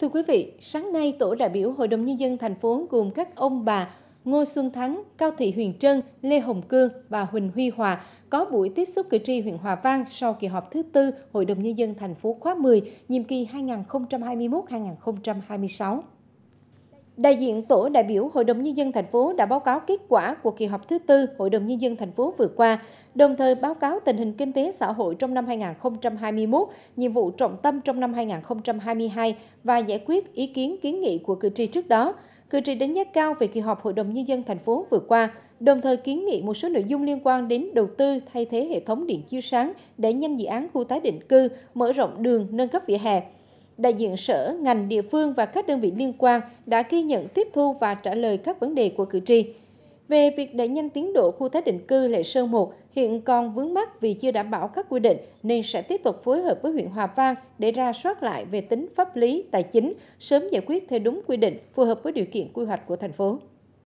Thưa quý vị, sáng nay tổ đại biểu Hội đồng Nhân dân thành phố gồm các ông bà Ngô Xuân Thắng, Cao Thị Huyền Trân, Lê Hồng Cương và Huỳnh Huy Hòa có buổi tiếp xúc cử tri huyện Hòa Vang sau kỳ họp thứ tư Hội đồng Nhân dân thành phố khóa 10, nhiệm kỳ 2021-2026. Đại diện tổ đại biểu Hội đồng nhân dân thành phố đã báo cáo kết quả của kỳ họp thứ tư Hội đồng nhân dân thành phố vừa qua, đồng thời báo cáo tình hình kinh tế xã hội trong năm 2021, nhiệm vụ trọng tâm trong năm 2022 và giải quyết ý kiến kiến nghị của cử tri trước đó. Cử tri đánh giá cao về kỳ họp Hội đồng nhân dân thành phố vừa qua, đồng thời kiến nghị một số nội dung liên quan đến đầu tư thay thế hệ thống điện chiếu sáng để nhanh dự án khu tái định cư, mở rộng đường, nâng cấp vỉa hè đại diện sở, ngành, địa phương và các đơn vị liên quan đã ghi nhận tiếp thu và trả lời các vấn đề của cử tri. Về việc đẩy nhanh tiến độ khu tái định cư Lệ Sơn 1 hiện còn vướng mắc vì chưa đảm bảo các quy định nên sẽ tiếp tục phối hợp với huyện Hòa Vang để ra soát lại về tính pháp lý, tài chính, sớm giải quyết theo đúng quy định, phù hợp với điều kiện quy hoạch của thành phố.